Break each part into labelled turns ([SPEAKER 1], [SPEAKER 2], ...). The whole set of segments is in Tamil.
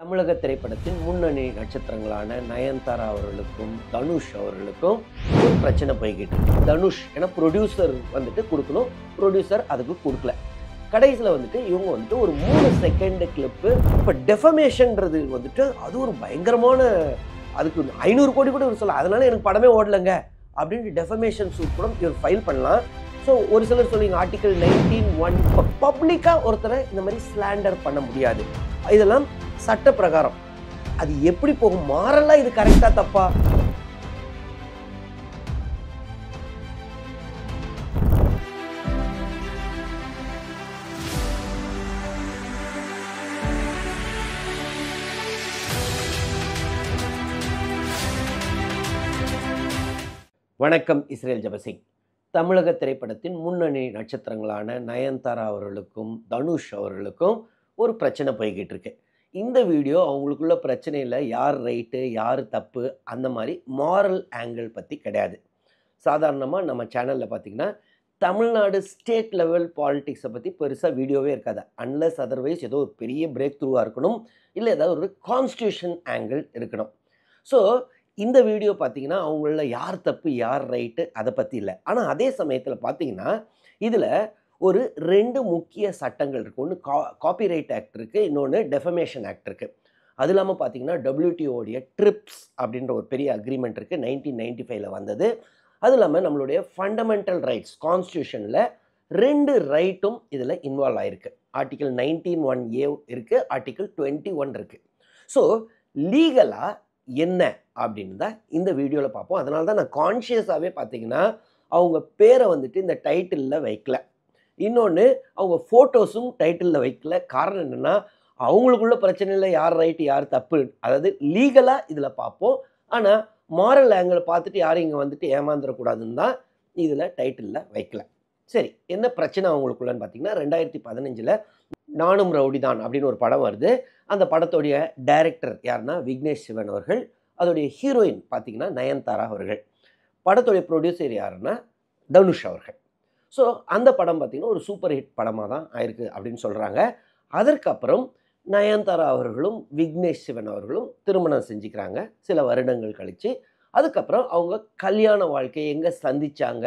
[SPEAKER 1] தமிழக திரைப்படத்தின் முன்னணி நட்சத்திரங்களான நயன்தாரா அவர்களுக்கும் தனுஷ் அவர்களுக்கும் ஒரு பிரச்சனை போய்கிட்டு தனுஷ் ஏன்னா ப்ரொடியூசர் வந்துட்டு கொடுக்கணும் ப்ரொடியூசர் அதுக்கு கொடுக்கல கடைசியில் வந்துட்டு இவங்க வந்துட்டு ஒரு மூணு செகண்டு கிளிப்பு இப்போ டெஃபமேஷன்றது வந்துட்டு அது ஒரு பயங்கரமான அதுக்கு ஐநூறு கோடி கூட இவர் சொல்லலாம் அதனால எனக்கு படமே ஓடலைங்க அப்படின்ட்டு டெஃபமேஷன் சூட் கூட இவர் ஃபைல் பண்ணலாம் ஸோ ஒரு சிலர் சொல்லி ஆர்டிகல் நைன்டீன் ஒன் பப்ளிக்காக ஒருத்தரை இந்த மாதிரி ஸ்லாண்டர் பண்ண முடியாது இதெல்லாம் சட்ட பிரகாரம் அது எப்படி போகும் மாறலாம் இது கரெக்டா தப்பா வணக்கம் இஸ்ரேல் ஜபசிங் தமிழக திரைப்படத்தின் முன்னணி நட்சத்திரங்களான நயன்தாரா அவர்களுக்கும் தனுஷ் அவர்களுக்கும் ஒரு பிரச்சனை போய்கிட்டு இருக்கு இந்த வீடியோ அவங்களுக்குள்ள இல்லை யார் ரைட்டு யார் தப்பு அந்த மாதிரி மாரல் ஆங்கிள் பற்றி கிடையாது சாதாரணமாக நம்ம சேனலில் பார்த்திங்கன்னா தமிழ்நாடு ஸ்டேட் லெவல் பாலிட்டிக்ஸை பற்றி பெருசாக வீடியோவே இருக்காது அன்லஸ் அதர்வைஸ் ஏதோ ஒரு பெரிய பிரேக் த்ரூவாக இருக்கணும் இல்லை ஏதாவது ஒரு கான்ஸ்டியூஷன் ஆங்கிள் இருக்கணும் ஸோ இந்த வீடியோ பார்த்திங்கன்னா அவங்கள யார் தப்பு யார் ரைட்டு அதை பற்றி இல்லை ஆனால் அதே சமயத்தில் பார்த்திங்கன்னா இதில் ஒரு ரெண்டு முக்கிய சட்டங்கள் இருக்குது ஒன்று கா காப்பிரைட் ஆக்ட் இருக்குது இன்னொன்று டெஃபமேஷன் ஆக்ட் இருக்குது அது இல்லாமல் பார்த்தீங்கன்னா டபிள்யூடிஓடைய ட்ரிப்ஸ் அப்படின்ற ஒரு பெரிய அக்ரிமெண்ட் இருக்குது நைன்டீன் நைன்டி ஃபைவ்ல வந்தது அது இல்லாமல் நம்மளுடைய ஃபண்டமெண்டல் ரைட்ஸ் கான்ஸ்டியூஷனில் ரெண்டு ரைட்டும் இதில் இன்வால்வ் ஆகிருக்கு ஆர்டிக்கல் நைன்டீன் ஒன் ஏ இருக்குது ஆர்டிக்கல் டுவெண்ட்டி ஒன் இருக்குது ஸோ லீகலாக என்ன அப்படின்னு தான் இந்த வீடியோவில் பார்ப்போம் அதனால தான் நான் கான்ஷியஸாகவே பார்த்தீங்கன்னா அவங்க பேரை வந்துட்டு இந்த டைட்டிலில் வைக்கல இன்னொன்று அவங்க ஃபோட்டோஸும் டைட்டிலில் வைக்கல காரணம் என்னென்னா அவங்களுக்குள்ள இல்லை யார் ரைட்டு யார் தப்பு அதாவது லீகலாக இதில் பார்ப்போம் ஆனால் மாரல் ஆங்கிள் பார்த்துட்டு யாரும் இங்கே வந்துட்டு ஏமாந்துடக்கூடாதுன்னு தான் இதில் டைட்டிலில் வைக்கல சரி என்ன பிரச்சனை அவங்களுக்குள்ளன்னு பார்த்தீங்கன்னா ரெண்டாயிரத்தி பதினஞ்சில் நானும் ரவுடி தான் அப்படின்னு ஒரு படம் வருது அந்த படத்துடைய டைரக்டர் யாருன்னா விக்னேஷ் சிவன் அவர்கள் அதோடைய ஹீரோயின் பார்த்திங்கன்னா நயன்தாரா அவர்கள் படத்துடைய ப்ரொடியூசர் யாருன்னா தனுஷ் அவர்கள் ஸோ அந்த படம் பார்த்திங்கன்னா ஒரு சூப்பர் ஹிட் படமாக தான் ஆயிருக்கு அப்படின்னு சொல்கிறாங்க அதற்கப்புறம் நயன்தாரா அவர்களும் விக்னேஷ் சிவன் அவர்களும் திருமணம் செஞ்சுக்கிறாங்க சில வருடங்கள் கழித்து அதுக்கப்புறம் அவங்க கல்யாண வாழ்க்கையை எங்கே சந்தித்தாங்க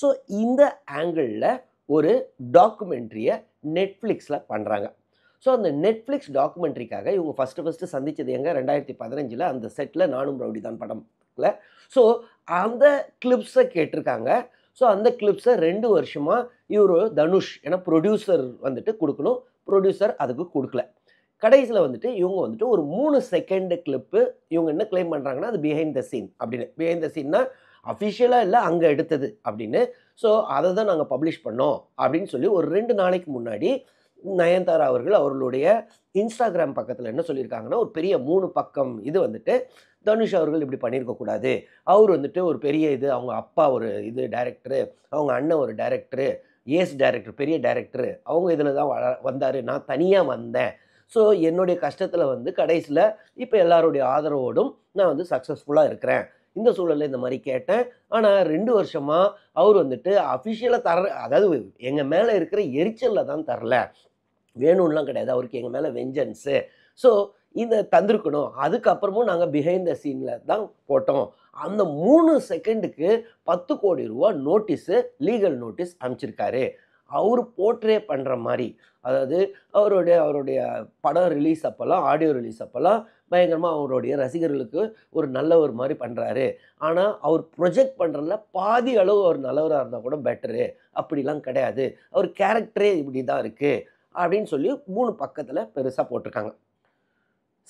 [SPEAKER 1] ஸோ இந்த ஆங்கிளில் ஒரு டாக்குமெண்ட்ரியை நெட்ஃப்ளிக்ஸில் பண்ணுறாங்க ஸோ அந்த நெட்ஃப்ளிக்ஸ் டாக்குமெண்ட்ரிக்காக இவங்க ஃபஸ்ட்டு ஃபஸ்ட்டு சந்தித்தது எங்கே ரெண்டாயிரத்தி பதினஞ்சில் அந்த செட்டில் நானும் ரவுடி தான் இல்லை ஸோ அந்த கிளிப்ஸை கேட்டிருக்காங்க ஸோ அந்த கிளிப்ஸை ரெண்டு வருஷமாக இவர் தனுஷ் ஏன்னா ப்ரொடியூசர் வந்துட்டு கொடுக்கணும் ப்ரொடியூசர் அதுக்கு கொடுக்கல கடைசியில் வந்துட்டு இவங்க வந்துட்டு ஒரு மூணு செகண்டு கிளிப்பு இவங்க என்ன கிளைம் பண்ணுறாங்கன்னா அது பிஹைண்ட் த சீன் அப்படின்னு பிஹைண்ட் த சீன்னா அஃபிஷியலாக இல்லை அங்கே எடுத்தது அப்படின்னு ஸோ அதை தான் நாங்கள் பப்ளிஷ் பண்ணோம் அப்படின்னு சொல்லி ஒரு ரெண்டு நாளைக்கு முன்னாடி நயன்தாரா அவர்கள் அவர்களுடைய இன்ஸ்டாகிராம் பக்கத்தில் என்ன சொல்லியிருக்காங்கன்னா ஒரு பெரிய மூணு பக்கம் இது வந்துட்டு தனுஷ் அவர்கள் இப்படி பண்ணியிருக்கக்கூடாது அவர் வந்துட்டு ஒரு பெரிய இது அவங்க அப்பா ஒரு இது டைரக்டரு அவங்க அண்ணன் ஒரு டைரக்டரு ஏஸ் டைரக்டர் பெரிய டைரக்டரு அவங்க இதில் தான் வந்தார் நான் தனியாக வந்தேன் ஸோ என்னுடைய கஷ்டத்தில் வந்து கடைசியில் இப்போ எல்லாருடைய ஆதரவோடும் நான் வந்து சக்ஸஸ்ஃபுல்லாக இருக்கிறேன் இந்த சூழலில் இந்த மாதிரி கேட்டேன் ஆனால் ரெண்டு வருஷமாக அவர் வந்துட்டு அஃபிஷியலாக தர அதாவது எங்கள் மேலே இருக்கிற எரிச்சலில் தான் தரல வேணும்லாம் கிடையாது அவருக்கு எங்கள் மேலே வெஞ்சன்ஸு ஸோ இதை தந்திருக்கணும் அதுக்கப்புறமும் நாங்கள் பிஹைண்ட் த சீனில் தான் போட்டோம் அந்த மூணு செகண்டுக்கு பத்து கோடி ரூபா நோட்டீஸு லீகல் நோட்டீஸ் அனுப்பிச்சிருக்காரு அவர் போர்ட்ரே பண்ணுற மாதிரி அதாவது அவருடைய அவருடைய படம் ரிலீஸ் அப்போல்லாம் ஆடியோ ரிலீஸ் அப்போல்லாம் பயங்கரமாக அவருடைய ரசிகர்களுக்கு ஒரு நல்லவர் மாதிரி பண்ணுறாரு ஆனால் அவர் ப்ரொஜெக்ட் பண்ணுறதுல பாதி அளவு அவர் நல்லவராக இருந்தால் கூட பெட்டரு அப்படிலாம் கிடையாது அவர் கேரக்டரே இப்படி தான் இருக்குது அப்படின்னு சொல்லி மூணு பக்கத்தில் பெருசாக போட்டிருக்காங்க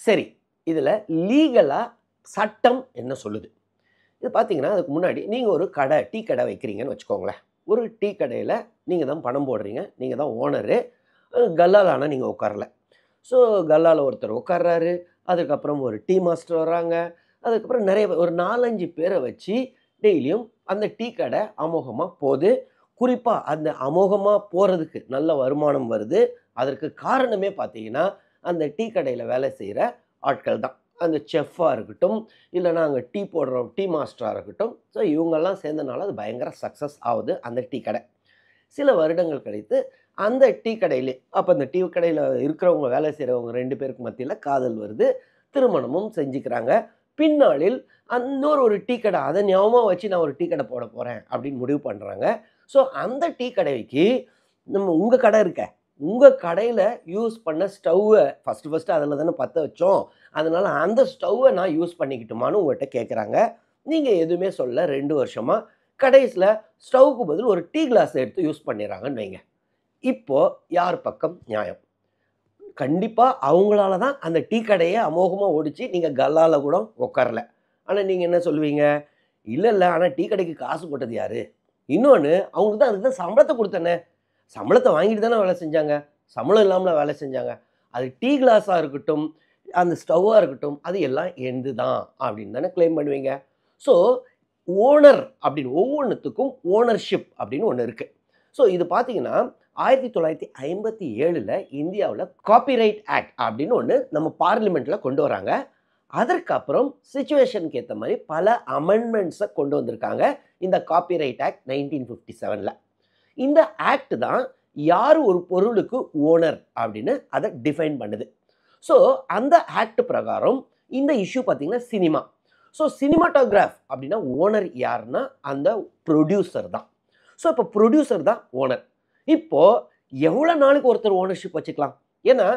[SPEAKER 1] சரி இதில் லீகலாக சட்டம் என்ன சொல்லுது இது பார்த்தீங்கன்னா அதுக்கு முன்னாடி நீங்கள் ஒரு கடை டீ கடை வைக்கிறீங்கன்னு வச்சுக்கோங்களேன் ஒரு டீ கடையில் நீங்கள் தான் பணம் போடுறீங்க நீங்கள் தான் ஓனரு கல்லால் ஆனால் நீங்கள் உட்காரல ஸோ கல்லால் ஒருத்தர் உட்கார்றாரு அதுக்கப்புறம் ஒரு டீ மாஸ்டர் வராங்க அதுக்கப்புறம் நிறைய ஒரு நாலஞ்சு பேரை வச்சு டெய்லியும் அந்த டீ கடை அமோகமாக போகுது குறிப்பாக அந்த அமோகமாக போகிறதுக்கு நல்ல வருமானம் வருது அதற்கு காரணமே பார்த்தீங்கன்னா அந்த டீ கடையில் வேலை செய்கிற ஆட்கள் தான் அந்த செஃப்பாக இருக்கட்டும் இல்லைனா அங்கே டீ போடுற டீ மாஸ்டராக இருக்கட்டும் ஸோ இவங்கெல்லாம் சேர்ந்தனால அது பயங்கர சக்ஸஸ் ஆகுது அந்த டீ கடை சில வருடங்கள் கழித்து அந்த டீ கடையிலே அப்போ அந்த டீ கடையில் இருக்கிறவங்க வேலை செய்கிறவங்க ரெண்டு பேருக்கு மத்தியில் காதல் வருது திருமணமும் செஞ்சுக்கிறாங்க பின்னாளில் இன்னொரு ஒரு டீ கடை அதை ஞாபகமாக வச்சு நான் ஒரு டீ கடை போட போகிறேன் அப்படின்னு முடிவு பண்ணுறாங்க ஸோ அந்த டீ கடைக்கு நம்ம உங்கள் கடை இருக்க உங்கள் கடையில் யூஸ் பண்ண ஸ்டவ்வை ஃபஸ்ட்டு ஃபஸ்ட்டு அதில் தானே பற்ற வச்சோம் அதனால் அந்த ஸ்டவ்வை நான் யூஸ் பண்ணிக்கிட்டுமானு உங்கள்கிட்ட கேட்குறாங்க நீங்கள் எதுவுமே சொல்ல ரெண்டு வருஷமாக கடைசியில் ஸ்டவ்வுக்கு பதில் ஒரு டீ கிளாஸ் எடுத்து யூஸ் பண்ணிடுறாங்கன்னு வைங்க இப்போது யார் பக்கம் நியாயம் கண்டிப்பாக அவங்களால தான் அந்த டீ கடையை அமோகமாக ஓடிச்சு நீங்கள் கல்லால் கூட உட்காரல ஆனால் நீங்கள் என்ன சொல்லுவீங்க இல்லை இல்லை ஆனால் டீ கடைக்கு காசு போட்டது யார் இன்னொன்று அவங்களுக்கு தான் அதுக்கு தான் சம்பளத்தை கொடுத்தனே சம்பளத்தை வாங்கிட்டு தானே வேலை செஞ்சாங்க சம்பளம் இல்லாமல் வேலை செஞ்சாங்க அது டீ கிளாஸாக இருக்கட்டும் அந்த ஸ்டவ்வாக இருக்கட்டும் அது எல்லாம் எந்த தான் அப்படின்னு தானே கிளைம் பண்ணுவீங்க ஸோ ஓனர் அப்படின்னு ஒவ்வொன்றுத்துக்கும் ஓனர்ஷிப் அப்படின்னு ஒன்று இருக்குது ஸோ இது பார்த்தீங்கன்னா ஆயிரத்தி தொள்ளாயிரத்தி ஐம்பத்தி ஏழில் இந்தியாவில் காப்பிரைட் ஆக்ட் அப்படின்னு ஒன்று நம்ம பார்லிமெண்ட்டில் கொண்டு வராங்க அதற்கப்புறம் சுச்சுவேஷனுக்கு ஏற்ற மாதிரி பல அமெண்ட்மெண்ட்ஸை கொண்டு வந்திருக்காங்க இந்த காப்பிரைட் ஆக்ட் நைன்டீன் ஃபிஃப்டி செவனில் இந்த ஆக்ட் தான் யார் ஒரு பொருளுக்கு ஓனர் அப்படின்னு அதை டிஃபைன் பண்ணுது ஸோ அந்த ஆக்ட் பிரகாரம் இந்த இஷ்யூ பார்த்திங்கன்னா சினிமா ஸோ சினிமாட்டோகிராஃப் அப்படின்னா ஓனர் யாருன்னா அந்த ப்ரொடியூசர் தான் ஸோ இப்போ ப்ரொடியூசர் தான் ஓனர் இப்போது எவ்வளோ நாளுக்கு ஒருத்தர் ஓனர்ஷிப் வச்சுக்கலாம் ஏன்னா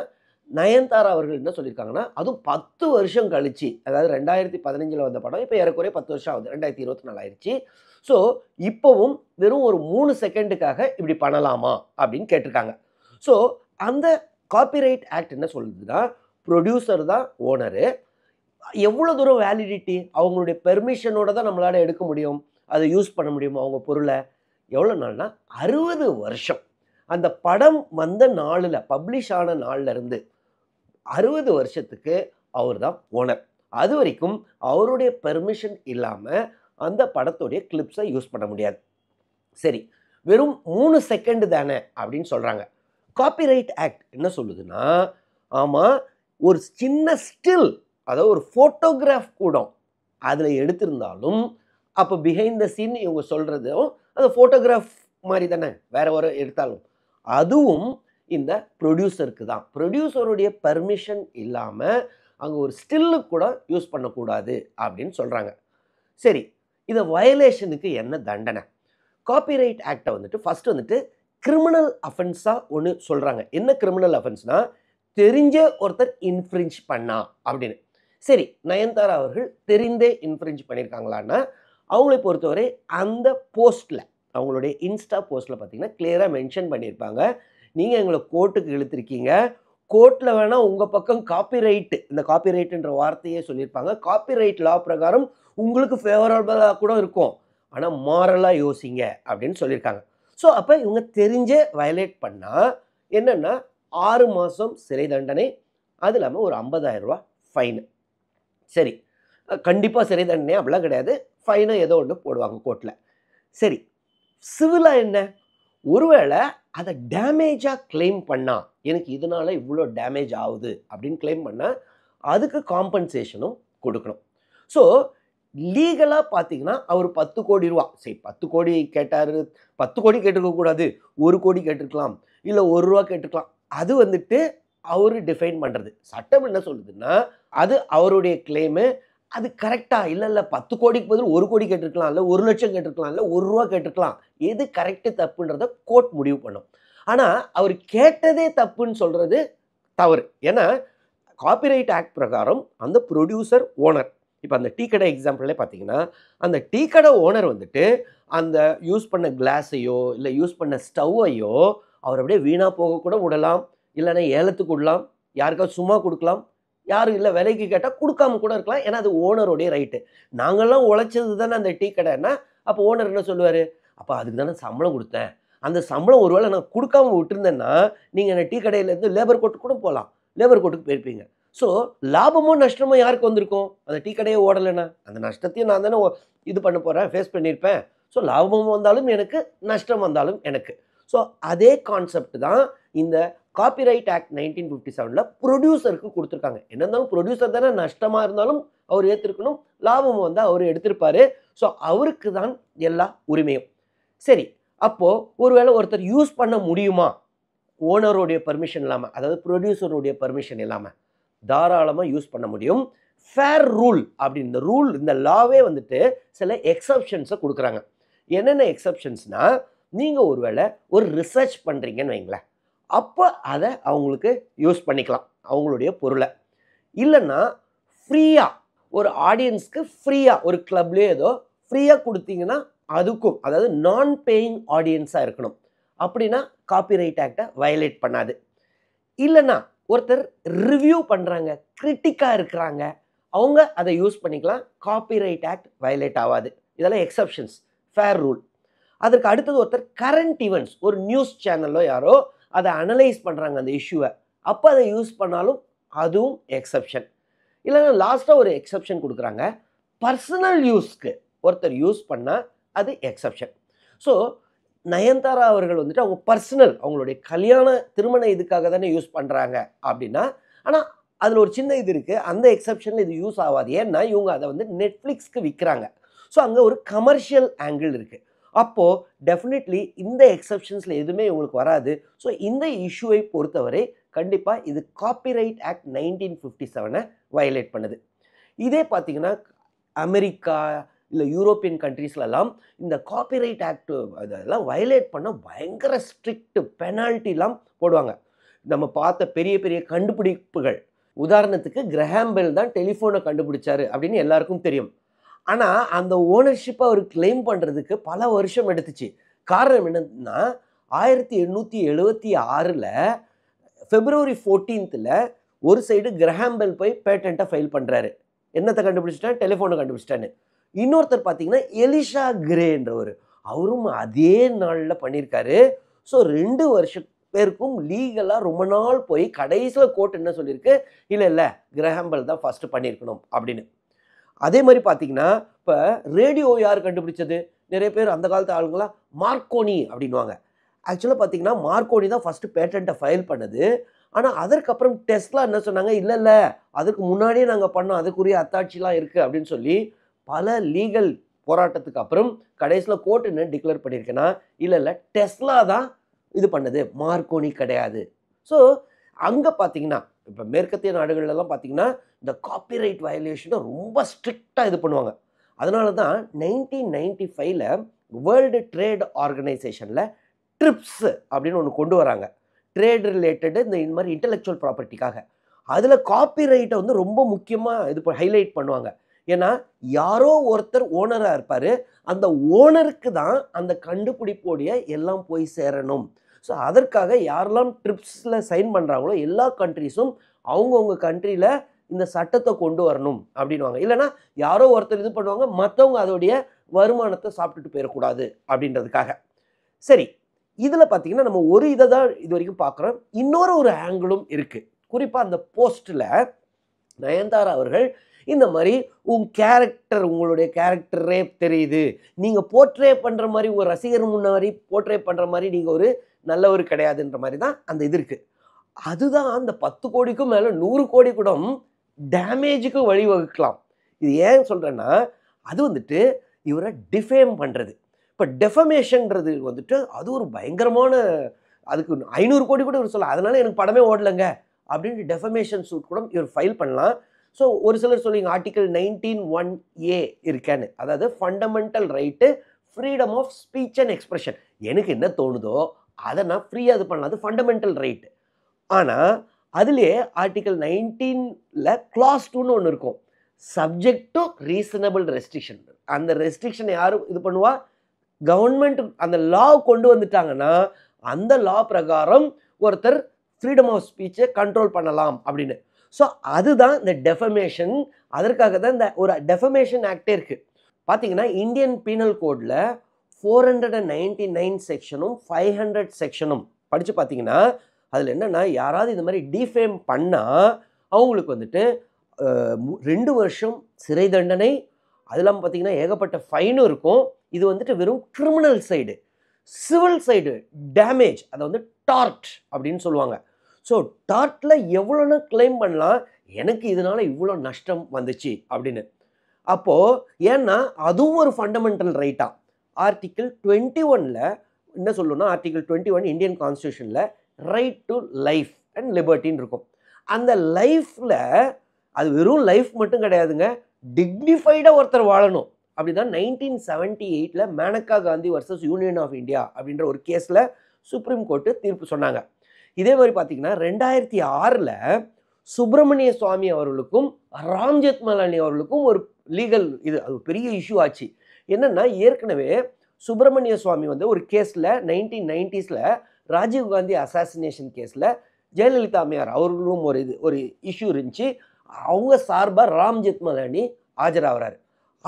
[SPEAKER 1] நயன்தாரா அவர்கள் என்ன சொல்லியிருக்காங்கன்னா அதுவும் பத்து வருஷம் கழிச்சு அதாவது ரெண்டாயிரத்தி பதினஞ்சில் வந்த படம் இப்போ ஏறக்குறைய பத்து வருஷம் ஆகுது ரெண்டாயிரத்தி இருபத்தி நாலு ஆயிடுச்சு ஸோ இப்போவும் வெறும் ஒரு மூணு செகண்டுக்காக இப்படி பண்ணலாமா அப்படின்னு கேட்டிருக்காங்க ஸோ அந்த காப்பிரைட் ஆக்ட் என்ன சொல்லுதுன்னா ப்ரொடியூசர் தான் ஓனரு எவ்வளோ தூரம் வேலிடிட்டி அவங்களுடைய பெர்மிஷனோட தான் நம்மளால் எடுக்க முடியும் அதை யூஸ் பண்ண முடியும் அவங்க பொருளை எவ்வளோ நாள்னா அறுபது வருஷம் அந்த படம் வந்த நாளில் பப்ளிஷ் ஆன இருந்து அறுபது வருஷத்துக்கு அவர் தான் ஓனர் அது வரைக்கும் அவருடைய பெர்மிஷன் இல்லாமல் அந்த படத்துடைய கிளிப்ஸை யூஸ் பண்ண முடியாது சரி வெறும் மூணு செகண்டு தானே அப்படின்னு சொல்கிறாங்க காப்பிரைட் ஆக்ட் என்ன சொல்லுதுன்னா ஆமாம் ஒரு சின்ன ஸ்டில் அதாவது ஒரு ஃபோட்டோகிராஃப் கூட அதில் எடுத்திருந்தாலும் அப்போ பிஹைண்ட் த சீன் இவங்க சொல்கிறதும் அந்த ஃபோட்டோகிராஃப் மாதிரி தானே வேறு ஒரு எடுத்தாலும் அதுவும் இந்த ப்ரொடியூசருக்கு தான் ப்ரொடியூசருடைய பர்மிஷன் இல்லாமல் அங்கே ஒரு ஸ்டில்லு கூட யூஸ் பண்ணக்கூடாது அப்படின்னு சொல்கிறாங்க சரி இதை வயலேஷனுக்கு என்ன தண்டனை காப்பிரைட் ஆக்டை வந்துட்டு ஃபஸ்ட்டு வந்துட்டு கிரிமினல் அஃபென்ஸாக ஒன்று சொல்கிறாங்க என்ன கிரிமினல் அஃபென்ஸ்னால் தெரிஞ்ச ஒருத்தர் இன்ஃப்ரிஞ்ச் பண்ணா அப்படின்னு சரி நயன்தாரா அவர்கள் தெரிந்தே இன்ஃப்ரிஞ்ச் பண்ணியிருக்காங்களான்னா அவங்களை பொறுத்தவரை அந்த போஸ்ட்டில் அவங்களுடைய இன்ஸ்டா போஸ்ட்டில் பார்த்தீங்கன்னா கிளியராக மென்ஷன் பண்ணியிருப்பாங்க நீங்கள் எங்களை கோர்ட்டுக்கு இழுத்துருக்கீங்க கோர்ட்டில் வேணால் உங்கள் பக்கம் காப்பிரைட்டு இந்த காப்பிரைட்டுன்ற வார்த்தையே சொல்லியிருப்பாங்க காப்பிரைட் லா பிரகாரம் உங்களுக்கு ஃபேவரபுளாக கூட இருக்கும் ஆனால் மாரலாக யோசிங்க அப்படின்னு சொல்லியிருக்காங்க ஸோ அப்போ இவங்க தெரிஞ்சே வயலேட் பண்ணால் என்னென்னா ஆறு மாதம் சிறை தண்டனை அது இல்லாமல் ஒரு ஐம்பதாயிரம் ரூபா ஃபைனு சரி கண்டிப்பாக சிறை தண்டனை அப்படிலாம் கிடையாது ஃபைனை ஏதோ ஒன்று போடுவாங்க கோர்ட்டில் சரி சிவிலாக என்ன ஒருவேளை அதை டேமேஜாக கிளைம் பண்ணால் எனக்கு இதனால் இவ்வளோ டேமேஜ் ஆகுது அப்படின்னு கிளைம் பண்ணால் அதுக்கு காம்பன்சேஷனும் கொடுக்கணும் ஸோ லீகலாக பார்த்தீங்கன்னா அவர் பத்து கோடி ரூபா சரி பத்து கோடி கேட்டார் பத்து கோடி கேட்டுருக்கக்கூடாது ஒரு கோடி கேட்டிருக்கலாம் இல்லை ஒரு ரூபா கேட்டுருக்கலாம் அது வந்துட்டு அவர் டிஃபைன் பண்ணுறது சட்டம் என்ன சொல்லுதுன்னா அது அவருடைய கிளைமு அது கரெக்டாக இல்லை இல்லை பத்து கோடிக்கு பதில் ஒரு கோடி கேட்டிருக்கலாம் இல்லை ஒரு லட்சம் கேட்டிருக்கலாம் இல்லை ஒரு ரூபா கேட்டிருக்கலாம் எது கரெக்டு தப்புன்றத கோர்ட் முடிவு பண்ணும் ஆனால் அவர் கேட்டதே தப்புன்னு சொல்கிறது தவறு ஏன்னா காப்பிரைட் ஆக்ட் பிரகாரம் அந்த ப்ரொடியூசர் ஓனர் இப்போ அந்த டீ கடை எக்ஸாம்பிளே பார்த்தீங்கன்னா அந்த டீ கடை ஓனர் வந்துட்டு அந்த யூஸ் பண்ண கிளாஸையோ இல்லை யூஸ் பண்ண ஸ்டவ்வையோ அவர் அப்படியே வீணாக போகக்கூட விடலாம் இல்லைன்னா ஏலத்துக்கு விடலாம் யாருக்காவது சும்மா கொடுக்கலாம் யாரும் இல்லை விலைக்கு கேட்டால் கொடுக்காம கூட இருக்கலாம் ஏன்னா அது ஓனருடைய ரைட்டு நாங்கள்லாம் உழைச்சது தானே அந்த டீ கடைன்னா அப்போ ஓனர் என்ன சொல்லுவார் அப்போ அதுக்கு தானே சம்பளம் கொடுத்தேன் அந்த சம்பளம் ஒருவேளை நான் கொடுக்காம விட்டுருந்தேன்னா நீங்கள் அந்த டீ கடையிலேருந்து லேபர் கோர்ட்டுக்கு கூட போகலாம் லேபர் கோர்ட்டுக்கு போயிருப்பீங்க ஸோ லாபமோ நஷ்டமோ யாருக்கு வந்திருக்கும் அந்த டீ கடையே ஓடலைன்னா அந்த நஷ்டத்தையும் நான் தானே இது பண்ண போகிறேன் ஃபேஸ் பண்ணியிருப்பேன் ஸோ லாபமும் வந்தாலும் எனக்கு நஷ்டம் வந்தாலும் எனக்கு ஸோ அதே கான்செப்ட் தான் இந்த காப்பிரைட் ஆக்ட் நைன்டீன் ஃபிஃப்டி செவனில் ப்ரொடியூசருக்கு கொடுத்துருக்காங்க என்ன இருந்தாலும் ப்ரொடியூசர் தானே நஷ்டமாக இருந்தாலும் அவர் ஏற்றிருக்கணும் லாபமும் வந்து அவர் எடுத்திருப்பார் ஸோ அவருக்கு தான் எல்லா உரிமையும் சரி அப்போது ஒருவேளை ஒருத்தர் யூஸ் பண்ண முடியுமா ஓனருடைய பர்மிஷன் இல்லாமல் அதாவது ப்ரொடியூசருடைய பர்மிஷன் இல்லாமல் தாராளமாக யூஸ் பண்ண முடியும் ஃபேர் ரூல் அப்படி இந்த ரூல் இந்த லாவே வந்துட்டு சில எக்ஸப்ஷன்ஸை கொடுக்குறாங்க என்னென்ன எக்ஸப்ஷன்ஸ்னால் நீங்கள் ஒருவேளை ஒரு ரிசர்ச் பண்ணுறீங்கன்னு வைங்களேன் அப்போ அதை அவங்களுக்கு யூஸ் பண்ணிக்கலாம் அவங்களுடைய பொருளை இல்லைன்னா ஃப்ரீயாக ஒரு ஆடியன்ஸ்க்கு ஃப்ரீயாக ஒரு கிளப்லேயே ஏதோ ஃப்ரீயாக கொடுத்தீங்கன்னா அதுக்கும் அதாவது நான் பேயிங் ஆடியன்ஸாக இருக்கணும் அப்படின்னா காப்பிரைட் ஆக்டை வயலேட் பண்ணாது இல்லைன்னா ஒருத்தர் ரிவ்யூ பண்ணுறாங்க கிரிட்டிக்காக இருக்கிறாங்க அவங்க அதை யூஸ் பண்ணிக்கலாம் காப்பிரைட் ஆக்ட் வயலேட் ஆகாது இதெல்லாம் எக்ஸப்ஷன்ஸ் ஃபேர் ரூல் அதற்கு அடுத்தது ஒருத்தர் கரண்ட் ஈவெண்ட்ஸ் ஒரு நியூஸ் சேனலோ யாரோ அதை அனலைஸ் பண்ணுறாங்க அந்த இஷ்யூவை அப்போ அதை யூஸ் பண்ணாலும் அதுவும் எக்ஸப்ஷன் இல்லைன்னா லாஸ்ட்டாக ஒரு எக்ஸப்ஷன் கொடுக்குறாங்க பர்சனல் யூஸ்க்கு ஒருத்தர் யூஸ் பண்ணால் அது எக்ஸப்ஷன் ஸோ நயன்தாரா அவர்கள் வந்துட்டு அவங்க பர்சனல் அவங்களுடைய கல்யாண திருமண இதுக்காக தானே யூஸ் பண்ணுறாங்க அப்படின்னா ஆனால் அதில் ஒரு சின்ன இது இருக்குது அந்த எக்ஸப்ஷனில் இது யூஸ் ஆகாது ஏன்னா இவங்க அதை வந்து நெட்ஃப்ளிக்ஸ்க்கு விற்கிறாங்க ஸோ அங்கே ஒரு கமர்ஷியல் ஆங்கிள் இருக்குது அப்போது டெஃபினெட்லி இந்த எக்ஸப்ஷன்ஸில் எதுவுமே உங்களுக்கு வராது ஸோ இந்த இஷ்யூவை பொறுத்தவரை கண்டிப்பாக இது காப்பிரைட் ஆக்ட் நைன்டீன் ஃபிஃப்டி செவனை வயலேட் பண்ணுது இதே பார்த்திங்கன்னா அமெரிக்கா இல்லை யூரோப்பியன் கண்ட்ரீஸ்லலாம் இந்த காப்பிரைட் ஆக்ட் அதெல்லாம் வயலேட் பண்ண பயங்கர ஸ்ட்ரிக்ட்டு பெனால்ட்டிலாம் போடுவாங்க நம்ம பார்த்த பெரிய பெரிய கண்டுபிடிப்புகள் உதாரணத்துக்கு கிரஹாம்பெல் தான் டெலிஃபோனை கண்டுபிடிச்சாரு அப்படின்னு எல்லாருக்கும் தெரியும் ஆனால் அந்த ஓனர்ஷிப்பை அவர் கிளைம் பண்ணுறதுக்கு பல வருஷம் எடுத்துச்சு காரணம் என்னன்னா ஆயிரத்தி எண்ணூற்றி எழுபத்தி ஆறில் ஃபெப்ரவரி ஃபோர்டீன்த்தில் ஒரு சைடு கிரஹாம்பெல் போய் பேட்டண்ட்டை ஃபைல் பண்ணுறாரு என்னத்தை கண்டுபிடிச்சிட்டா டெலிஃபோனை கண்டுபிடிச்சிட்டான்னு இன்னொருத்தர் பார்த்தீங்கன்னா எலிஷா கிரேன்றவர் அவரும் அதே நாளில் பண்ணியிருக்காரு ஸோ ரெண்டு வருஷம் பேருக்கும் லீகலாக ரொம்ப நாள் போய் கடைசியில் கோர்ட் என்ன சொல்லியிருக்கு இல்லை இல்லை கிரஹாம்பெல் தான் ஃபஸ்ட்டு பண்ணியிருக்கணும் அப்படின்னு அதே மாதிரி பார்த்தீங்கன்னா இப்போ ரேடியோ யார் கண்டுபிடிச்சது நிறைய பேர் அந்த காலத்து ஆளுங்களா மார்க்கோனி அப்படின்வாங்க ஆக்சுவலாக பார்த்தீங்கன்னா மார்க்கோனி தான் ஃபஸ்ட்டு பேட்டண்ட்டை ஃபைல் பண்ணது ஆனால் அதற்கப்புறம் டெஸ்ட்லாம் என்ன சொன்னாங்க இல்லை இல்லை அதுக்கு முன்னாடியே நாங்கள் பண்ணோம் அதுக்குரிய அத்தாட்சிலாம் இருக்குது அப்படின்னு சொல்லி பல லீகல் போராட்டத்துக்கு அப்புறம் கடைசியில் கோர்ட் என்ன டிக்ளேர் பண்ணியிருக்கேன்னா இல்லை இல்லை டெஸ்லா தான் இது பண்ணது மார்க்கோனி கிடையாது ஸோ அங்கே பார்த்தீங்கன்னா இப்போ மேற்கத்திய நாடுகள்லாம் பார்த்திங்கன்னா இந்த காப்பிரைட் வயலேஷனை ரொம்ப ஸ்ட்ரிக்டாக இது பண்ணுவாங்க அதனால தான் நைன்டீன் நைன்டி ஃபைவ்ல வேர்ல்டு ட்ரேட் ஆர்கனைசேஷனில் ட்ரிப்ஸ் அப்படின்னு ஒன்று கொண்டு வராங்க ட்ரேட் ரிலேட்டடு இந்த இந்த மாதிரி இன்டலெக்சுவல் ப்ராப்பர்ட்டிக்காக அதில் காப்பிரைட்டை வந்து ரொம்ப முக்கியமாக இது ஹைலைட் பண்ணுவாங்க ஏன்னா யாரோ ஒருத்தர் ஓனராக இருப்பார் அந்த ஓனருக்கு தான் அந்த கண்டுபிடிப்போடைய எல்லாம் போய் சேரணும் ஸோ அதற்காக யாரெல்லாம் ட்ரிப்ஸில் சைன் பண்ணுறாங்களோ எல்லா கண்ட்ரிஸும் அவங்கவுங்க கண்ட்ரியில் இந்த சட்டத்தை கொண்டு வரணும் அப்படின்வாங்க இல்லைனா யாரோ ஒருத்தர் இது பண்ணுவாங்க மற்றவங்க அதோடைய வருமானத்தை சாப்பிட்டுட்டு போயிடக்கூடாது அப்படின்றதுக்காக சரி இதில் பார்த்திங்கன்னா நம்ம ஒரு இதை தான் இது வரைக்கும் பார்க்குறோம் இன்னொரு ஒரு ஆங்கிளும் இருக்குது குறிப்பாக அந்த போஸ்ட்டில் நயன்தாரா அவர்கள் இந்த மாதிரி உன் கேரக்டர் உங்களுடைய கேரக்டரே தெரியுது நீங்கள் போர்ட்ரே பண்ணுற மாதிரி உங்கள் ரசிகர் முன்னாடி போர்ட்ரே பண்ணுற மாதிரி நீங்கள் ஒரு நல்லவர் கிடையாதுன்ற மாதிரி தான் அந்த இது இருக்குது அதுதான் அந்த பத்து கோடிக்கும் மேலே நூறு கோடி கூட டேமேஜுக்கு வழிவகுக்கலாம் இது ஏன் சொல்கிறேன்னா அது வந்துட்டு இவரை டிஃபேம் பண்ணுறது இப்போ டெஃபமேஷன்றது வந்துட்டு அது ஒரு பயங்கரமான அதுக்கு ஐநூறு கோடி கூட இவர் சொல்லலாம் அதனால் எனக்கு படமே ஓடலைங்க அப்படின்ட்டு டெஃபமேஷன் சூட் கூட இவர் ஃபைல் பண்ணலாம் ஸோ ஒரு சிலர் சொல்லுவீங்க ஆர்டிக்கல் நைன்டீன் ஒன் ஏ இருக்கேன்னு அதாவது fundamental right freedom of speech and expression எனக்கு என்ன தோணுதோ அதை நான் ஃப்ரீயாக இது பண்ணலாம் அது ஃபண்டமெண்டல் ரைட் ஆனால் அதுலேயே ஆர்டிக்கல் நைன்டீனில் கிளாஸ் டூன்னு ஒன்று இருக்கும் சப்ஜெக்ட் டு ரீசனபிள் ரெஸ்ட்ரிக்ஷன் அந்த ரெஸ்ட்ரிக்ஷனை யாரும் இது பண்ணுவா கவர்மெண்ட் அந்த லா கொண்டு வந்துட்டாங்கன்னா அந்த லா பிரகாரம் ஒருத்தர் ஃப்ரீடம் ஆஃப் ஸ்பீச்சை கண்ட்ரோல் பண்ணலாம் அப்படின்னு ஸோ அதுதான் இந்த டெஃபமேஷன் அதற்காக தான் இந்த ஒரு டெஃபமேஷன் ஆக்டே இருக்குது பார்த்தீங்கன்னா இந்தியன் பீனல் கோடில் four hundred and ninety nine செக்ஷனும் ஃபைவ் ஹண்ட்ரட் செக்ஷனும் படித்து பார்த்தீங்கன்னா அதில் என்னென்னா யாராவது இந்த மாதிரி டிஃபேம் பண்ணால் அவங்களுக்கு வந்துட்டு ரெண்டு வருஷம் சிறை தண்டனை அது இல்லாமல் பார்த்திங்கன்னா ஏகப்பட்ட ஃபைனும் இருக்கும் இது வந்துட்டு வெறும் criminal side civil side damage அதை வந்து டார்ட் அப்படின்னு சொல்லுவாங்க ஸோ டார்ட்டில் எவ்வளோனா கிளைம் பண்ணலாம் எனக்கு இதனால் இவ்வளோ நஷ்டம் வந்துச்சு அப்படின்னு அப்போது ஏன்னா அதுவும் ஒரு ஃபண்டமெண்டல் ரைட்டாக ஆர்டிக்கிள் டுவெண்ட்டி ஒனில் என்ன சொல்லணும்னா ஆர்டிக்கிள் டுவெண்ட்டி ஒன் இந்தியன் கான்ஸ்டியூஷனில் ரைட் டு லைஃப் அண்ட் லிபர்ட்டின்னு இருக்கும் அந்த லைஃப்பில் அது வெறும் லைஃப் மட்டும் கிடையாதுங்க டிக்னிஃபைடாக ஒருத்தர் வாழணும் அப்படி தான் நைன்டீன் செவன்ட்டி எயிட்டில் Maneka Gandhi versus union of India அப்படின்ற ஒரு கேஸில் சுப்ரீம் கோர்ட்டு தீர்ப்பு சொன்னாங்க இதே மாதிரி பார்த்தீங்கன்னா ரெண்டாயிரத்தி ஆறில் சுப்பிரமணிய சுவாமி அவர்களுக்கும் ராம்ஜெத் மலானி அவர்களுக்கும் ஒரு லீகல் இது அது பெரிய இஷ்யூ ஆச்சு என்னென்னா ஏற்கனவே சுப்பிரமணிய சுவாமி வந்து ஒரு கேஸில் நைன்டீன் நைன்டிஸில் ராஜீவ்காந்தி அசாசினேஷன் கேஸில் ஜெயலலிதா அம்மையார் அவர்களும் ஒரு இது ஒரு இஷ்யூ இருந்துச்சு அவங்க சார்பாக ராம் ஜெத்மலானி ஆஜராகிறார்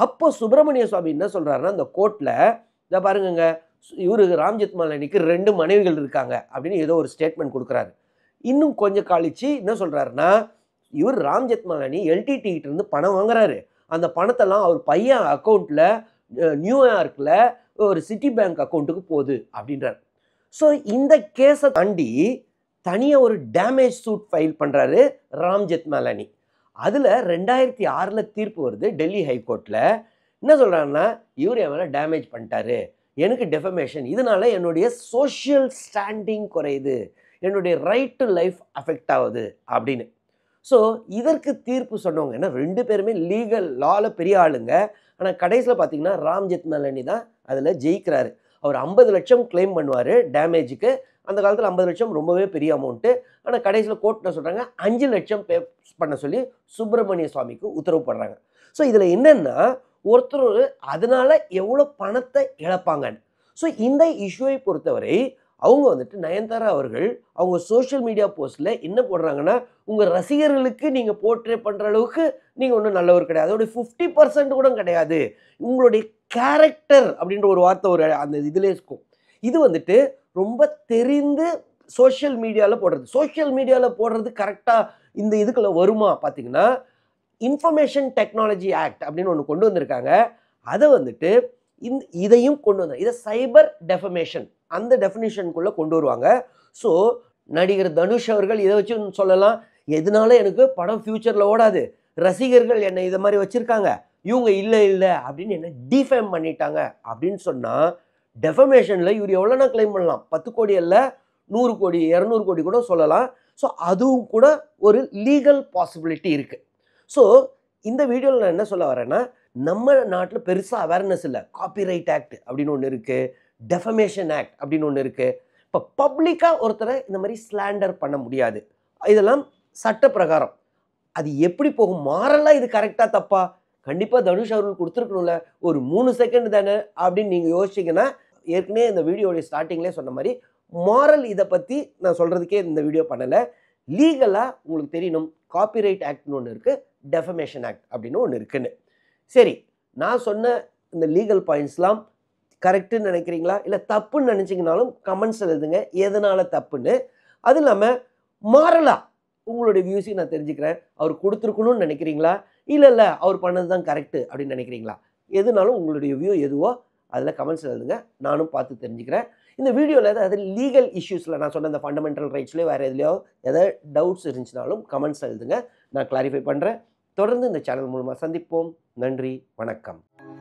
[SPEAKER 1] அப்போ சுப்பிரமணிய சுவாமி என்ன சொல்கிறாருன்னா அந்த கோர்ட்டில் இதை பாருங்கங்க இவருக்கு ராம் ஜெத்மலானிக்கு ரெண்டு மனைவிகள் இருக்காங்க அப்படின்னு ஏதோ ஒரு ஸ்டேட்மெண்ட் கொடுக்குறாரு இன்னும் கொஞ்சம் கழித்து என்ன சொல்கிறாருன்னா இவர் ராம் ஜெத்மலானி எல்டிடிகிட்டேருந்து பணம் வாங்குறாரு அந்த பணத்தெல்லாம் அவர் பையன் அக்கௌண்ட்டில் நியூயார்க்கில் ஒரு சிட்டி பேங்க் அக்கௌண்ட்டுக்கு போகுது அப்படின்றார் ஸோ இந்த கேஸை தாண்டி தனியாக ஒரு டேமேஜ் சூட் ஃபைல் பண்ணுறாரு ராம் ஜெத்மலானி அதில் ரெண்டாயிரத்தி ஆறில் தீர்ப்பு வருது டெல்லி ஹைகோர்ட்டில் என்ன சொல்கிறாங்கன்னா இவர் என் டேமேஜ் பண்ணிட்டாரு எனக்கு டெஃபமேஷன் இதனால் என்னுடைய சோஷியல் ஸ்டாண்டிங் குறையுது என்னுடைய ரைட் டு லைஃப் அஃபெக்ட் ஆகுது அப்படின்னு ஸோ இதற்கு தீர்ப்பு சொன்னவங்க ஏன்னா ரெண்டு பேருமே லீகல் லாவில் பெரிய ஆளுங்க ஆனால் கடைசியில் பார்த்தீங்கன்னா ராம்ஜெத் மலனி தான் அதில் ஜெயிக்கிறாரு அவர் ஐம்பது லட்சம் கிளைம் பண்ணுவார் டேமேஜுக்கு அந்த காலத்தில் ஐம்பது லட்சம் ரொம்பவே பெரிய அமௌண்ட்டு ஆனால் கடைசியில் கோர்ட்டில் சொல்கிறாங்க அஞ்சு லட்சம் பே பண்ண சொல்லி சுப்பிரமணிய சுவாமிக்கு உத்தரவு போடுறாங்க ஸோ இதில் என்னென்னா ஒருத்தர் அதனால் எவ்வளோ பணத்தை இழப்பாங்கன்னு ஸோ இந்த இஷ்யூவை பொறுத்தவரை அவங்க வந்துட்டு நயன்தாரா அவர்கள் அவங்க சோஷியல் மீடியா போஸ்ட்டில் என்ன போடுறாங்கன்னா உங்கள் ரசிகர்களுக்கு நீங்கள் போர்ட்ரே பண்ணுற அளவுக்கு நீங்கள் ஒன்றும் நல்லவர் கிடையாது அதோடய ஃபிஃப்டி பர்சன்ட் கூட கிடையாது உங்களுடைய கேரக்டர் அப்படின்ற ஒரு வார்த்தை ஒரு அந்த இதில் இருக்கும் இது வந்துட்டு ரொம்ப தெரிந்து சோஷியல் மீடியாவில் போடுறது சோஷியல் மீடியாவில் போடுறது கரெக்டாக இந்த இதுக்குள்ளே வருமா பார்த்தீங்கன்னா இன்ஃபர்மேஷன் டெக்னாலஜி ஆக்ட் அப்படின்னு ஒன்று கொண்டு வந்திருக்காங்க அதை வந்துட்டு இந் இதையும் கொண்டு வந்தாங்க இதை சைபர் டெஃபமேஷன் அந்த டெஃபினிஷனுக்குள்ளே கொண்டு வருவாங்க ஸோ நடிகர் தனுஷ் அவர்கள் இதை வச்சு சொல்லலாம் எதனால எனக்கு படம் ஃப்யூச்சரில் ஓடாது ரசிகர்கள் என்னை இதை மாதிரி வச்சுருக்காங்க இவங்க இல்லை இல்லை அப்படின்னு என்ன டிஃபேம் பண்ணிட்டாங்க அப்படின்னு சொன்னால் டெஃபமேஷனில் இவர் எவ்வளோனா கிளைம் பண்ணலாம் பத்து கோடி அல்ல நூறு கோடி இரநூறு கோடி கூட சொல்லலாம் ஸோ அதுவும் கூட ஒரு லீகல் பாசிபிலிட்டி இருக்குது ஸோ இந்த வீடியோவில் நான் என்ன சொல்ல வரேன்னா நம்ம நாட்டில் பெருசாக அவேர்னஸ் இல்லை காப்பிரைட் ஆக்ட் அப்படின்னு ஒன்று இருக்குது டெஃபமேஷன் ஆக்ட் அப்படின்னு ஒன்று இருக்குது இப்போ பப்ளிக்காக ஒருத்தரை இந்த மாதிரி ஸ்லாண்டர் பண்ண முடியாது இதெல்லாம் சட்ட பிரகாரம் அது எப்படி போகும் மாறலாம் இது கரெக்டாக தப்பா கண்டிப்பாக தனுஷ் அவர்கள் கொடுத்துருக்கணும்ல ஒரு மூணு செகண்ட் தானே அப்படின்னு நீங்கள் யோசிச்சிங்கன்னா ஏற்கனவே இந்த வீடியோடைய ஸ்டார்டிங்லேயே சொன்ன மாதிரி மாரல் இதை பற்றி நான் சொல்கிறதுக்கே இந்த வீடியோ பண்ணலை லீகலாக உங்களுக்கு தெரியணும் காப்பிரைட் ஆக்ட்னு ஒன்று இருக்குது டெஃபமேஷன் ஆக்ட் அப்படின்னு ஒன்று இருக்குன்னு சரி நான் சொன்ன இந்த லீகல் பாயிண்ட்ஸ்லாம் கரெக்டுன்னு நினைக்கிறீங்களா இல்லை தப்புன்னு நினச்சிங்கனாலும் கமெண்ட்ஸ் எழுதுங்க எதனால் தப்புன்னு அது இல்லாமல் மாறலா உங்களுடைய வியூஸையும் நான் தெரிஞ்சுக்கிறேன் அவர் கொடுத்துருக்கணும்னு நினைக்கிறீங்களா இல்லை இல்லை அவர் பண்ணது தான் கரெக்டு அப்படின்னு நினைக்கிறீங்களா எதுனாலும் உங்களுடைய வியூ எதுவோ அதில் கமெண்ட்ஸ் எழுதுங்க நானும் பார்த்து தெரிஞ்சுக்கிறேன் இந்த வீடியோவில் ஏதாவது லீகல் இஷ்யூஸில் நான் சொன்ன அந்த ஃபண்டமெண்டல் ரைட்ஸ்லேயோ வேறு எதுலையோ எதாவது டவுட்ஸ் இருந்துச்சுனாலும் கமெண்ட்ஸ் எழுதுங்க நான் கிளாரிஃபை பண்ணுறேன் தொடர்ந்து இந்த சேனல் மூலமாக சந்திப்போம் நன்றி வணக்கம்